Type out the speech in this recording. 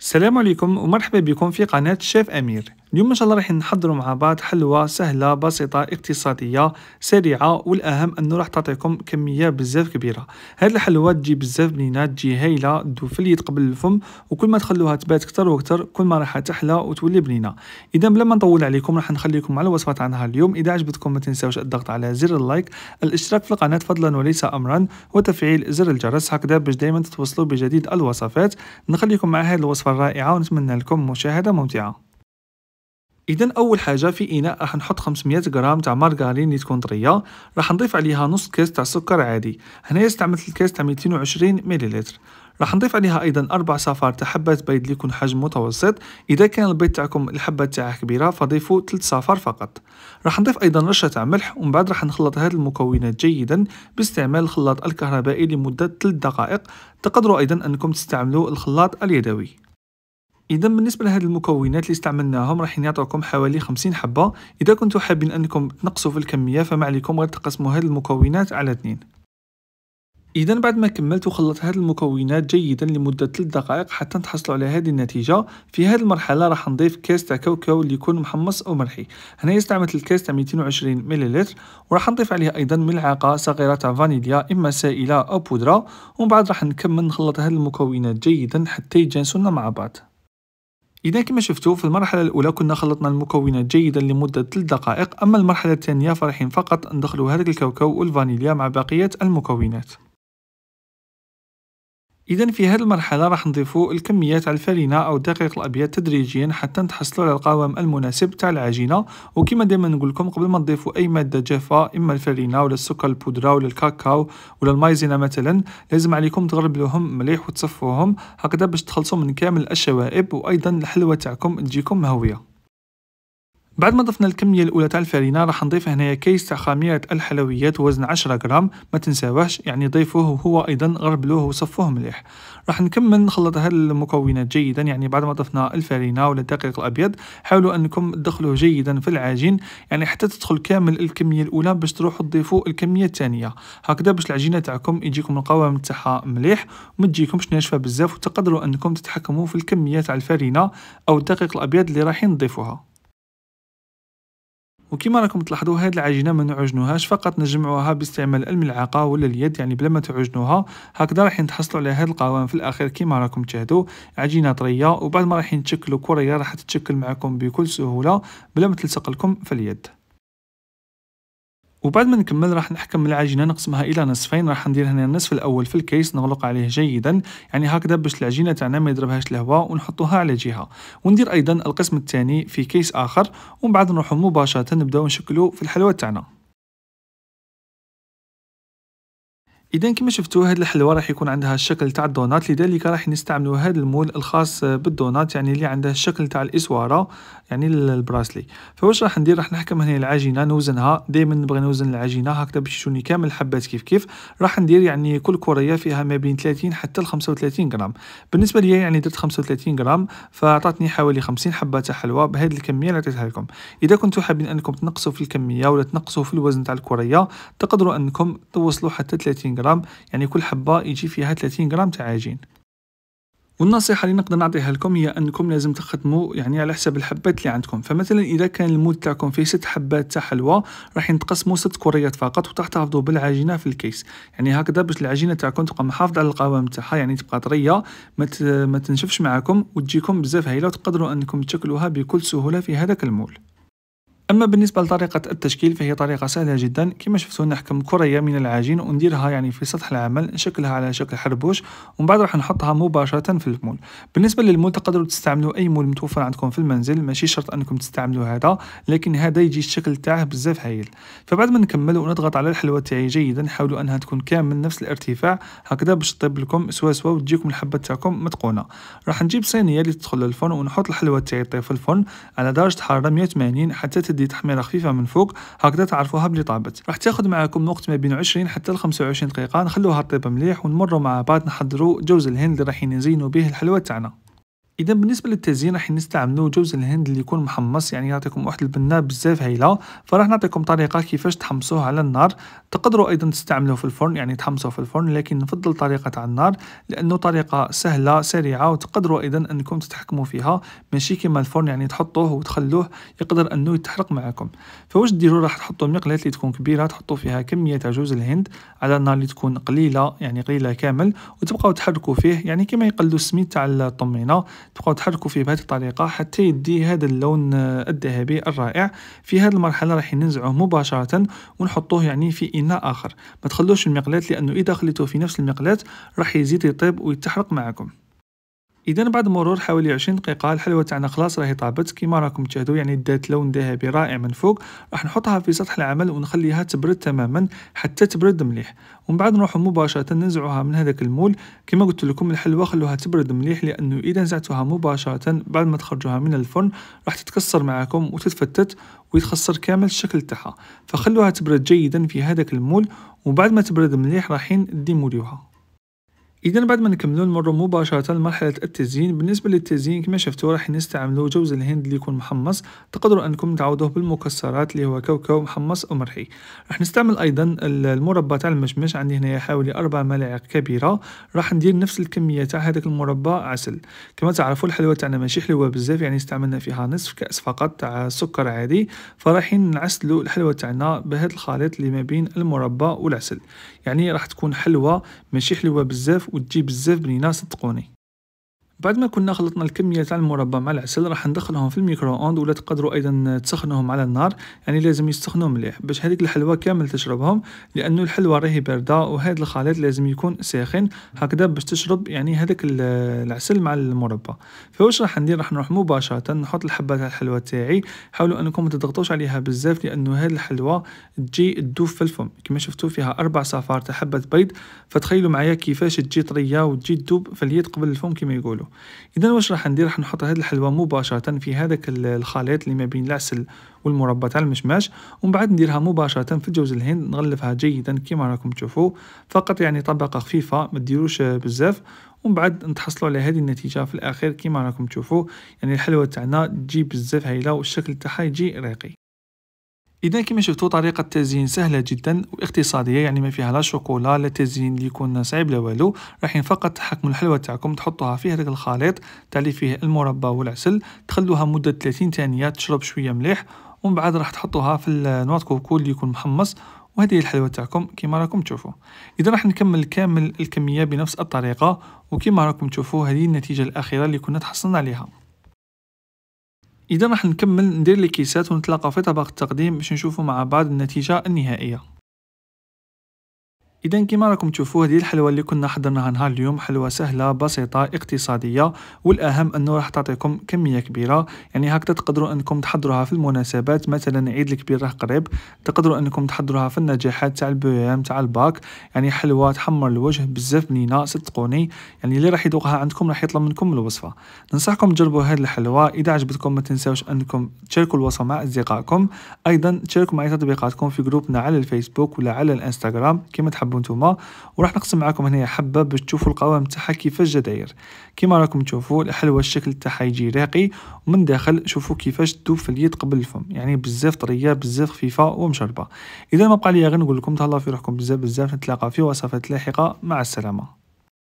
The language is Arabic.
السلام عليكم ومرحبا بكم في قناة شيف أمير اليوم إن شاء الله راح نحضروا مع بعض حلوى سهلة بسيطة اقتصادية سريعة والأهم أنه راح تعطيكم كمية بزاف كبيرة هاد الحلوى تجي بزاف بنينة تجي هايلة دوفل قبل الفم وكل ما تخلوها تبات كتر وكتر كل ما راح تحلى وتولي بنينة إذا بلا ما نطول عليكم راح نخليكم مع الوصفة عنها اليوم إذا عجبتكم ما تنساوش الضغط على زر اللايك الاشتراك في القناة فضلا وليس أمرا وتفعيل زر الجرس هكذا باش دائما تتوصلوا بجديد الوصفات نخليكم مع هذه الوصفة وصفة رائعة ونتمنى لكم مشاهدة ممتعة اذا اول حاجه في اناء راح نحط 500 غرام تاع مارغرين اللي تكون طريه راح نضيف عليها نص كاس تاع سكر عادي هنايا استعملت الكاس تاع 220 مليلتر راح نضيف عليها ايضا اربع صفار تاع حبات بيض اللي يكون حجم متوسط اذا كان البيض تاعكم الحبه تاعه كبيره فضيفوا 3 صفار فقط راح نضيف ايضا رشه تاع ملح ومن بعد راح نخلط هذه المكونات جيدا باستعمال الخلاط الكهربائي لمده 3 دقائق تقدروا ايضا انكم تستعملوا الخلاط اليدوي اذا بالنسبه لهاد المكونات اللي استعملناهم راح نعطيكم حوالي 50 حبه اذا كنتم حابين انكم تنقصوا في الكميه فما عليكم غير تقسموا هاد المكونات على 2 اذا بعد ما كملت وخلطت هاد المكونات جيدا لمده 3 دقائق حتى تحصلوا على هذه النتيجه في هذه المرحله راح نضيف كاس تاع كاوكاو اللي يكون محمص او مرحي هنايا استعملت الكاس تاع 220 مليلتر وراح نضيف عليه ايضا ملعقه صغيره تاع فانيليا اما سائله او بودره ومن بعد راح نكمل نخلط هاد المكونات جيدا حتى يتجانسوا مع بعض إذا كما شفتوا في المرحلة الأولى كنا خلطنا المكونات جيدا لمدة 3 دقائق أما المرحلة الثانية فرحين فقط ندخلوا هذا الكاوكاو والفانيليا مع بقية المكونات اذا في هذه المرحله راح نضيفوا الكميات على الفرينه او الدقيق الابيض تدريجيا حتى نتحصلوا على القوام المناسب تاع العجينه وكما دائما نقول لكم قبل ما نضيفوا اي ماده جافه اما الفرينه ولا السكر البودره ولا الكاكاو ولا المايزينا مثلا لازم عليكم تغربلوهم مليح وتصفوهم هكذا باش تخلصوا من كامل الشوائب وايضا الحلوه تاعكم تجيكم مهويه بعد ما ضفنا الكميه الاولى تاع الفرينه راح نضيف هنايا كيس تاع خميره الحلويات وزن 10 غرام ما تنساوهش يعني ضيفوه وهو ايضا غربلوه وصفوه مليح راح نكمل نخلط هاد المكونات جيدا يعني بعد ما ضفنا الفرينه ولا الدقيق الابيض حاولوا انكم تدخلوه جيدا في العجين يعني حتى تدخل كامل الكميه الاولى باش تروحوا تضيفوا الكميه الثانيه هكذا باش العجينه تاعكم يجيكم القوام تاعها مليح وما تجيكمش ناشفه بزاف وتقدروا انكم تتحكموا في الكميه تاع الفرينه او الدقيق الابيض اللي رايحين تضيفوها وكما راكم تلاحظوا هاد العجينه ما نعجنوهاش فقط نجمعوها باستعمال الملعقه ولا اليد يعني بلا ما تعجنوها هكذا راح تحصلوا على هاد القوام في الاخير كما راكم تشاهدوا عجينه طريه وبعد ما راح تشكلوا كريه راح تتشكل معكم بكل سهوله بلا ما تلصق لكم في اليد وبعد ما نكمل راح نحكم العجينه نقسمها الى نصفين راح ندير هنا النصف الاول في الكيس نغلق عليه جيدا يعني هكذا باش العجينه تاعنا ما يضربهاش الهواء ونحطوها على جهه وندير ايضا القسم الثاني في كيس اخر ومن بعد نروحو مباشره نبداو نشكلو في الحلوى تاعنا اذا كما شفتوا هذه الحلوه راح يكون عندها الشكل تاع الدونات لذلك راح نستعملوا هذا المول الخاص بالدونات يعني اللي عنده الشكل تاع الاسواره يعني البراسلي فواش راح ندير راح نحكم هنا العجينه نوزنها دائما نبغي نوزن العجينه هكذا باش يشوني كامل الحبات كيف كيف راح ندير يعني كل كوريه فيها ما بين 30 حتى ل 35 غرام بالنسبه ليا يعني درت 35 غرام فعطاتني حوالي 50 حبه تاع حلوه بهذه الكميه اللي عطيتها لكم اذا كنتوا حابين انكم تنقصوا في الكميه ولا تنقصوا في الوزن تاع الكوريه تقدروا انكم توصلوا حتى 30 غرام يعني كل حبة يجي فيها 30 غرام تاع عجين والنصيحه اللي نقدر نعطيها لكم هي انكم لازم تخدموا يعني على حسب الحبات اللي عندكم فمثلا اذا كان المود تاعكم فيه ست حبات تاع حلوى راح ينتقسموا ست كريات فقط وتحتفظوا بالعجينه في الكيس يعني هكذا باش العجينه تاعكم تبقى محافظه على القوام تاعها يعني تبقى طريه ما, ما تنشفش معكم وتجيكم بزاف هايله وتقدروا انكم تشكلوها بكل سهوله في هذاك المول اما بالنسبه لطريقه التشكيل فهي طريقه سهله جدا كما شفتوا نحكم كريه من العجين ونديرها يعني في سطح العمل نشكلها على شكل حربوش ومن بعد راح نحطها مباشره في المول بالنسبه للمول تقدروا تستعملوا اي مول متوفر عندكم في المنزل ماشي شرط انكم تستعملوا هذا لكن هذا يجي الشكل تاعه بزاف هايل فبعد ما نكمل ونضغط على الحلوه تاعي جيدا حاولوا انها تكون كامل نفس الارتفاع هكذا باش تطيب لكم سوا سوا وتجيكم الحبه تاعكم متقونه راح نجيب صينيه اللي تدخل للفرن ونحط الحلوه تاعي في الفرن على درجه حراره 180 حتى دي تحميره خفيفه من فوق هكذا تعرفوها بلي طابت راح تاخذ معكم وقت ما بين 20 حتى ل 25 دقيقه نخلوها طيب مليح ونمروا مع بعض نحضروا جوز الهند اللي رايحين نزينوا به الحلوى تاعنا اذا بالنسبه للتزيين راح نستعملوا جوز الهند اللي يكون محمص يعني يعطيكم واحد البنه بزاف هايله فراح نعطيكم طريقه كيفاش تحمصوه على النار تقدروا ايضا تستعملوه في الفرن يعني تحمصوه في الفرن لكن نفضل طريقه تاع النار لانه طريقه سهله سريعه وتقدروا ايضا انكم تتحكموا فيها ماشي كما الفرن يعني تحطوه وتخلوه يقدر انه يتحرق معكم فواش ديروا راح تحطوا مقلاة اللي تكون كبيره تحطوا فيها كميه تاع جوز الهند على النار اللي تكون قليله يعني قليله كامل وتبقاو تحركوا فيه يعني كما يقلدوا السميد تاع الطمينه تبقاو تحركوا فيه بهذه الطريقه حتى يدي هذا اللون الذهبي الرائع في هذه المرحله راح ننزعوه مباشره ونحطوه يعني في اناء اخر ما تخلوش المقلاه لانه اذا خليتوه في نفس المقلاه راح يزيد يطيب ويتحرق معكم اذا بعد مرور حوالي 20 دقيقه الحلوه تاعنا خلاص راهي طابت كيما راكم تشاهدوا يعني دات لون ذهبي رائع من فوق راح نحطها في سطح العمل ونخليها تبرد تماما حتى تبرد مليح ومن بعد نروح مباشره ننزعوها من هذاك المول كيما قلت لكم الحلوه خلوها تبرد مليح لانه اذا نزعتوها مباشره بعد ما تخرجوها من الفرن راح تتكسر معكم وتتفتت ويتخسر كامل الشكل تاعها فخلوها تبرد جيدا في هذاك المول وبعد ما تبرد مليح رايحين ديموليوها اذا بعد ما نكملو نمرو مباشره لمرحله التزيين بالنسبه للتزيين كما شفتو راح نستعملو جوز الهند اللي يكون محمص تقدروا انكم تعوضوه بالمكسرات اللي هو كاوكاو محمص او مرحي راح نستعمل ايضا المربى تاع المشمش عندي هنايا حوالي أربع ملاعق كبيره راح ندير نفس الكميه تاع هذاك المربى عسل كما تعرفوا الحلوى تاعنا ماشي حلوه بزاف يعني استعملنا فيها نصف كاس فقط تاع سكر عادي فرايحين نعسلو الحلوى تاعنا بهذا الخليط اللي ما بين المربى والعسل يعني راح تكون حلوه ماشي حلوه بزاف وتجي بزاف بنينه صدقوني بعد ما كنا خلطنا الكميه تاع المربى مع العسل راح ندخلهم في الميكرو اوند ولا تقدروا ايضا تسخنوهم على النار يعني لازم يسخنوا مليح باش هذيك الحلوى كامل تشربهم لانه الحلوى راهي بارده وهذا الخليط لازم يكون ساخن هكذا باش تشرب يعني هذاك العسل مع المربى فواش راح ندير راح نروح مباشره نحط الحبه تاع الحلوى تاعي حاولوا انكم ما تضغطوش عليها بزاف لانه هذه الحلوى تجي تدوب في الفم كما شفتوا فيها اربع صفار تاع حبه بيض فتخيلوا معايا كيفاش تجي طريه وتجي تدوب في اليد قبل الفم كما يقولوا اذا واش راح ندير راح نحط هذه الحلوى مباشره في هذاك الخليط اللي ما بين العسل والمربى تاع المشماش ومن بعد نديرها مباشره في الجوز الهند نغلفها جيدا كما راكم تشوفوا فقط يعني طبقه خفيفه ما ديروش بزاف ومن بعد نتحصلوا على هذه النتيجه في الاخير كما راكم تشوفوا يعني الحلوى تاعنا تجي بزاف هايله والشكل تاعها يجي رقيق اذا كما شفتوا طريقه التزيين سهله جدا واقتصاديه يعني ما فيها لا شوكولا لا تزيين اللي يكون صعيب لا والو رايحين فقط تحكموا الحلوى تاعكم تحطوها في هذاك الخليط تاع اللي فيه المربى والعسل تخلوها مده 30 ثانيه تشرب شويه مليح ومن بعد راح تحطوها في النواط كوكو اللي يكون محمص وهذه الحلوى تاعكم كما راكم تشوفوا اذا راح نكمل كامل الكميه بنفس الطريقه وكما راكم تشوفوا هذه النتيجه الاخيره اللي كنا تحصلنا عليها اذا راح نكمل ندير لي كيسات ونتلاقى في طبق التقديم باش نشوفوا مع بعض النتيجه النهائيه اذا كما راكم تشوفوا هذه الحلوه اللي كنا حضرناها نهار اليوم حلوه سهله بسيطه اقتصاديه والاهم انه راح تعطيكم كميه كبيره يعني هكذا تقدروا انكم تحضروها في المناسبات مثلا عيد الكبير راه قريب تقدروا انكم تحضروها في النجاحات تاع البيام تاع الباك يعني حلوه تحمر الوجه بزاف بنينه صدقوني يعني اللي راح يذوقها عندكم راح يطلب منكم الوصفه ننصحكم تجربوا هذه الحلوه اذا عجبتكم ما تنساوش انكم تشاركوا الوصفه مع اصدقائكم ايضا تشاركوا معي تطبيقاتكم في جروبنا على الفيسبوك ولا على الانستغرام كما تحبوا ديرو نتوما وراح نقسم معكم هنايا حبه باش تشوفوا القوام تاعها كيفاش جا داير كيما راكم تشوفوا الحلوى الشكل تاعها يجي راقي ومن داخل شوفوا كيفاش تذوب في اليد قبل الفم يعني بزاف طريه بزاف خفيفه ومشربه اذا ما بقى لي غير نقول لكم تهلاو في روحكم بزاف بزاف نتلاقى في وصفات لاحقه مع السلامه